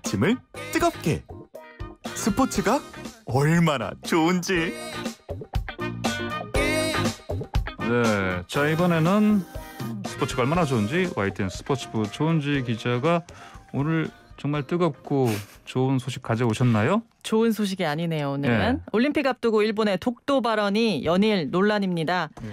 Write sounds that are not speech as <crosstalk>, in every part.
아침을 뜨겁게 스포츠가 얼마나 좋은지 네, 자 이번에는 스포츠가 얼마나 좋은지 와이 n 스포츠부 좋은지 기자가 오늘 정말 뜨겁고 좋은 소식 가져오셨나요? 좋은 소식이 아니네요 오늘은 네. 올림픽 앞두고 일본의 독도 발언이 연일 논란입니다. 네.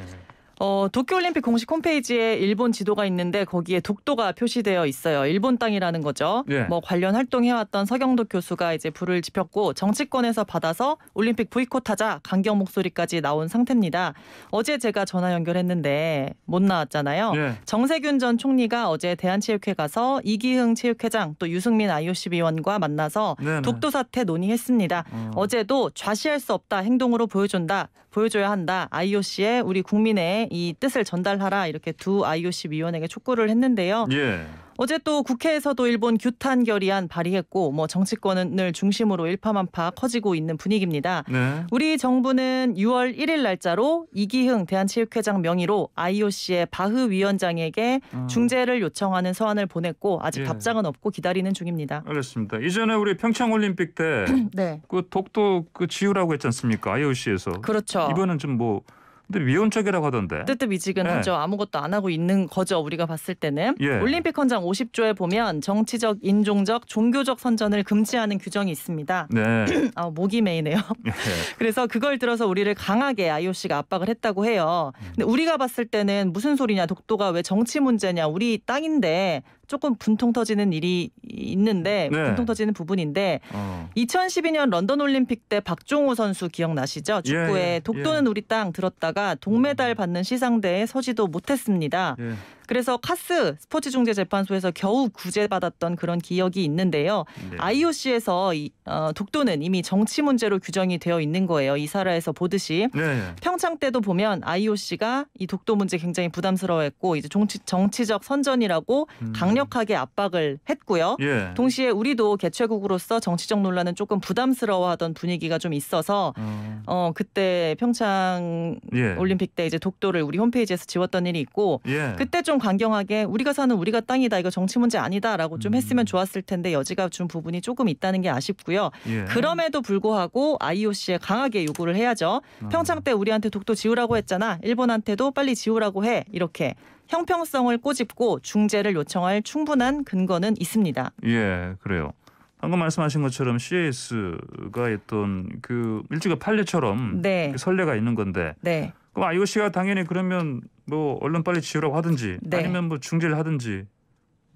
어, 도쿄올림픽 공식 홈페이지에 일본 지도가 있는데 거기에 독도가 표시되어 있어요. 일본 땅이라는 거죠. 예. 뭐 관련 활동해왔던 서경도 교수가 이제 불을 지폈고 정치권에서 받아서 올림픽 보이콧하자 강경 목소리까지 나온 상태입니다. 어제 제가 전화 연결했는데 못 나왔잖아요. 예. 정세균 전 총리가 어제 대한체육회 가서 이기흥 체육회장 또 유승민 IOC 위원과 만나서 네네. 독도 사태 논의했습니다. 음. 어제도 좌시할 수 없다 행동으로 보여준다 보여줘야 한다. IOC에 우리 국민의 이 뜻을 전달하라 이렇게 두 IOC 위원에게 촉구를 했는데요. 예. 어제 또 국회에서도 일본 규탄 결의안 발의했고 뭐 정치권을 중심으로 일파만파 커지고 있는 분위기입니다. 네. 우리 정부는 6월 1일 날짜로 이기흥 대한체육회장 명의로 IOC의 바흐 위원장에게 음. 중재를 요청하는 서한을 보냈고 아직 예. 답장은 없고 기다리는 중입니다. 알겠습니다. 이전에 우리 평창 올림픽 때그 <clears throat> 네. 독도 그 지우라고 했지 않습니까? IOC에서. 그렇죠. 이번은 좀뭐 근데 미온척이라고 하던데. 뜨뜻미지근하죠. 네. 예. 아무것도 안 하고 있는 거죠. 우리가 봤을 때는. 예. 올림픽 헌장 50조에 보면 정치적, 인종적, 종교적 선전을 금지하는 규정이 있습니다. 네. <clears throat> 아, 목이 메이네요. 예. <laughs> 그래서 그걸 들어서 우리를 강하게 IOC가 압박을 했다고 해요. 근데 우리가 봤을 때는 무슨 소리냐. 독도가 왜 정치 문제냐. 우리 땅인데 조금 분통 터지는 일이 있는데 네. 분통 터지는 부분인데 어. 2012년 런던 올림픽 때 박종호 선수 기억나시죠? 예, 축구에 예, 예. 독도는 우리 땅 들었다가 동메달 음. 받는 시상대에 서지도 못했습니다. 예. 그래서 카스 스포츠 중재 재판소에서 겨우 구제받았던 그런 기억이 있는데요. 네. IOC에서 이, 어, 독도는 이미 정치 문제로 규정이 되어 있는 거예요. 이사라에서 보듯이 네. 평창 때도 보면 IOC가 이 독도 문제 굉장히 부담스러워했고 이제 정치, 정치적 선전이라고 음. 강력하게 압박을 했고요. 예. 동시에 우리도 개최국으로서 정치적 논란은 조금 부담스러워하던 분위기가 좀 있어서 음. 어, 그때 평창 예. 올림픽 때 이제 독도를 우리 홈페이지에서 지웠던 일이 있고 예. 그때 좀좀 강경하게 우리가 사는 우리가 땅이다 이거 정치 문제 아니다라고 좀 음. 했으면 좋았을 텐데 여지가 준 부분이 조금 있다는 게 아쉽고요. 예. 그럼에도 불구하고 IOC에 강하게 요구를 해야죠. 아. 평창 때 우리한테 독도 지우라고 했잖아. 일본한테도 빨리 지우라고 해. 이렇게 형평성을 꼬집고 중재를 요청할 충분한 근거는 있습니다. 예, 그래요. 방금 말씀하신 것처럼 CAS가 했던 그 일종의 판례처럼 네. 그 선례가 있는 건데 네. 그럼 IOC가 당연히 그러면 뭐 얼른 빨리 지우라고 하든지 네. 아니면 뭐 중재를 하든지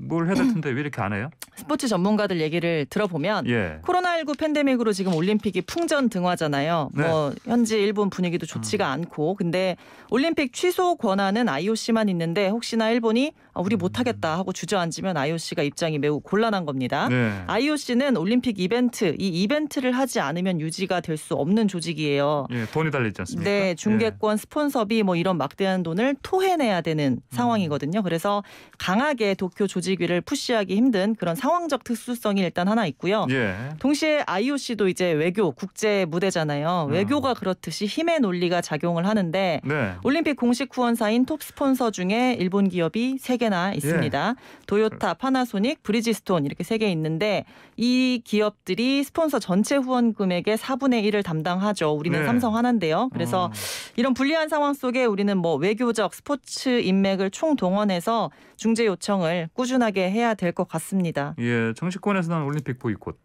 뭘 해야 될 텐데 왜 이렇게 안 해요? 스포츠 전문가들 얘기를 들어보면 예. 코로나19 팬데믹으로 지금 올림픽이 풍전 등화잖아요. 뭐 네. 뭐 현재 일본 분위기도 좋지가 음. 않고 근데 올림픽 취소 권한은 IOC만 있는데 혹시나 일본이 아, 우리 음. 못 하겠다 하고 주저앉으면 IOC가 입장이 매우 곤란한 겁니다. 네. IOC는 올림픽 이벤트 이 이벤트를 하지 않으면 유지가 될 수 없는 조직이에요. 예, 돈이 달리지 않습니까? 네, 예. 중계권, 예. 스폰서비 뭐 이런 막대한 돈을 토해내야 되는 음. 상황이거든요. 그래서 강하게 도쿄 조직 무직위를 푸시하기 힘든 그런 상황적 특수성이 일단 하나 있고요. 예. 동시에 IOC도 이제 외교 국제 무대잖아요. 음. 외교가 그렇듯이 힘의 논리가 작용을 하는데 네. 올림픽 공식 후원사인 톱 스폰서 중에 일본 기업이 세 개나 있습니다. 예. 도요타, 파나소닉, 브리지스톤 이렇게 세 개 있는데 이 기업들이 스폰서 전체 후원 금액의 4분의 1을 담당하죠. 우리는 네. 삼성 하나인데요. 그래서 어. 이런 불리한 상황 속에 우리는 뭐 외교적 스포츠 인맥을 총 동원해서 중재 요청을 꾸준히 꾸준하게 해야 될 것 같습니다. 예, 정치권에서 나 올림픽 보이콧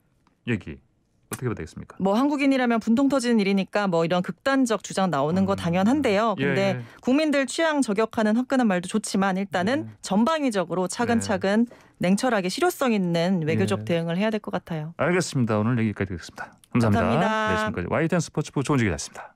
얘기 어떻게 봐야 되겠습니까? 뭐 한국인이라면 분통 터지는 일이니까 뭐 이런 극단적 주장 나오는 음. 거 당연한데요. 예, 근데 예, 예. 국민들 취향 저격하는 화끈한 말도 좋지만 일단은 예. 전방위적으로 차근차근 네. 냉철하게 실효성 있는 외교적 네. 대응을 해야 될 것 같아요. 알겠습니다. 오늘 여기까지 듣겠습니다. 감사합니다. 감사합니다. 네, 지금까지 와이텐 스포츠부 조은지 기자였습니다.